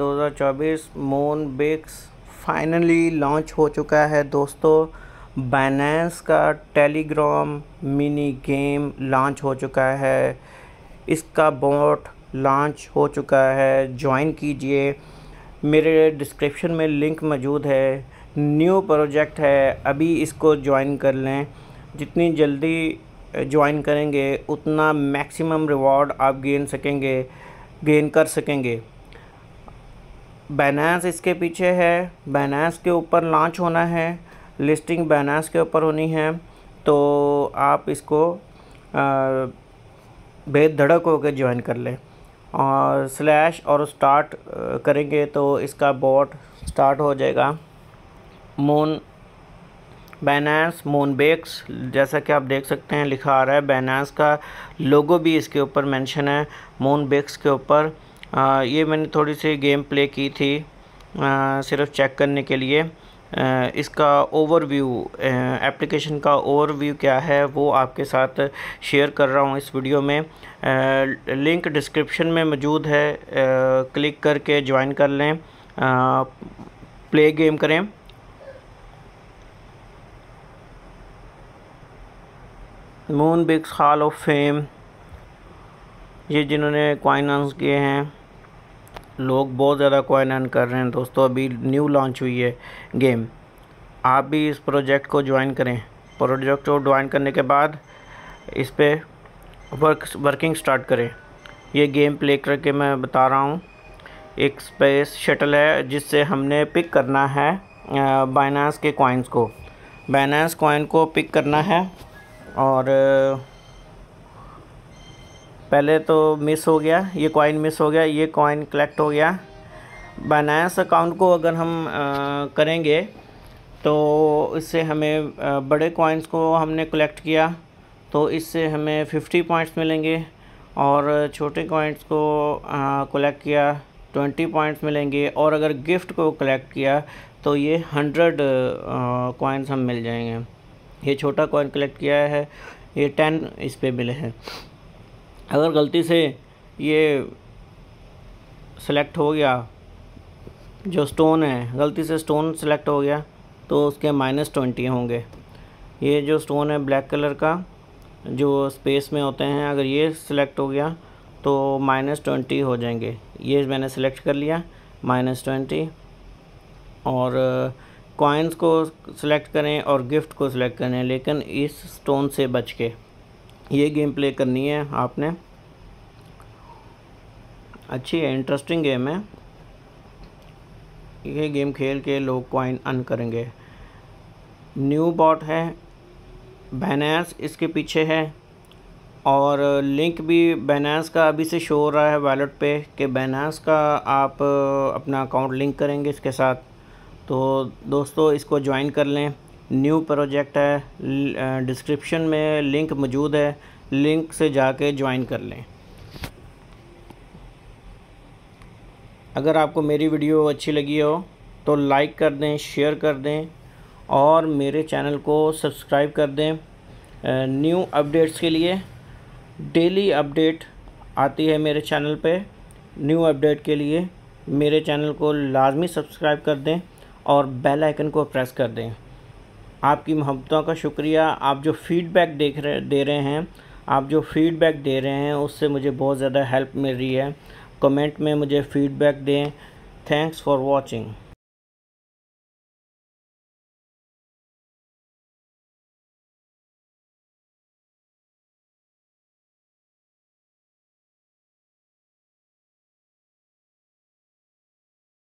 2024 मोन बिक्स finally launch हो चुका है दोस्तों बाइनेंस का टेलीग्राम मिनी गेम लॉन्च हो चुका है इसका बोट लॉन्च हो चुका है ज्वाइन कीजिए मेरे डिस्क्रिप्शन में लिंक मौजूद है न्यू प्रोजेक्ट है अभी इसको ज्वाइन कर लें जितनी जल्दी ज्वाइन करेंगे उतना मैक्सिमम रिवॉर्ड आप गेन सकेंगे गेन कर सकेंगे बैनास इसके पीछे है बैनास के ऊपर लॉन्च होना है लिस्टिंग बैनास के ऊपर होनी है तो आप इसको बेधड़क होकर ज्वाइन कर लें और स्लैश और स्टार्ट करेंगे तो इसका बॉट स्टार्ट हो जाएगा मून बैनास बेक्स जैसा कि आप देख सकते हैं लिखा आ रहा है बैनास का लोगो भी इसके ऊपर मेंशन है बेक्स के ऊपर आ, ये मैंने थोड़ी सी गेम प्ले की थी आ, सिर्फ चेक करने के लिए आ, इसका ओवरव्यू एप्लीकेशन का ओवरव्यू क्या है वो आपके साथ शेयर कर रहा हूँ इस वीडियो में लिंक डिस्क्रिप्शन में मौजूद है क्लिक करके ज्वाइन कर लें प्ले गेम करें Moonbix hall of fame ये जिन्होंने कॉइन अर्न किए हैं लोग बहुत ज़्यादा कॉइन अर्न कर रहे हैं दोस्तों अभी न्यू लॉन्च हुई है गेम आप भी इस प्रोजेक्ट को ज्वाइन करें प्रोजेक्ट को ज्वाइन करने के बाद इस पर वर्क वर्किंग स्टार्ट करें ये गेम प्ले करके मैं बता रहा हूँ एक स्पेस शटल है जिससे हमने पिक करना है बाइनास के कॉइन्स को बाइनास कॉइन को पिक करना है और पहले तो मिस हो गया ये कॉइन मिस हो गया ये कॉइन कलेक्ट हो गया बनायास अकाउंट को अगर हम आ, करेंगे तो इससे हमें आ, बड़े कॉइन्स को हमने कलेक्ट किया तो इससे हमें फिफ्टी पॉइंट्स मिलेंगे और छोटे कॉइन्स को कलेक्ट किया ट्वेंटी पॉइंट्स मिलेंगे और अगर गिफ्ट को कलेक्ट किया तो ये हंड्रेड कॉइन्स हम मिल जाएंगे ये छोटा कॉइन कलेक्ट किया है ये टेन इस पर मिले हैं अगर गलती से ये सेलेक्ट हो गया जो स्टोन है गलती से स्टोन सेलेक्ट हो गया तो उसके माइनस ट्वेंटी होंगे ये जो स्टोन है ब्लैक कलर का जो स्पेस में होते हैं अगर ये सिलेक्ट हो गया तो माइनस ट्वेंटी हो जाएंगे ये मैंने सेलेक्ट कर लिया माइनस ट्वेंटी और कॉइन्स को सिलेक्ट करें और गिफ्ट को सिलेक्ट करें लेकिन इस स्टोन से बच के ये गेम प्ले करनी है आपने अच्छी है इंटरेस्टिंग गेम है ये गेम खेल के लोग कॉइन अन करेंगे न्यू बॉट है बैनेंस इसके पीछे है और लिंक भी बैनेंस का अभी से शो हो रहा है वैलेट पे कि बैनेंस का आप अपना अकाउंट लिंक करेंगे इसके साथ तो दोस्तों इसको ज्वाइन कर लें न्यू प्रोजेक्ट है डिस्क्रिप्शन में लिंक मौजूद है लिंक से जाके ज्वाइन कर लें अगर आपको मेरी वीडियो अच्छी लगी हो तो लाइक कर दें शेयर कर दें और मेरे चैनल को सब्सक्राइब कर दें न्यू अपडेट्स के लिए डेली अपडेट आती है मेरे चैनल पे न्यू अपडेट के लिए मेरे चैनल को लाजमी सब्सक्राइब कर दें और बेल आइकन को प्रेस कर दें आपकी मोहब्बतों का शुक्रिया आप जो फीडबैक देख रहे दे रहे हैं आप जो फीडबैक दे रहे हैं उससे मुझे बहुत ज़्यादा हेल्प मिल रही है कमेंट में मुझे फीडबैक दें थैंक्स फॉर वॉचिंग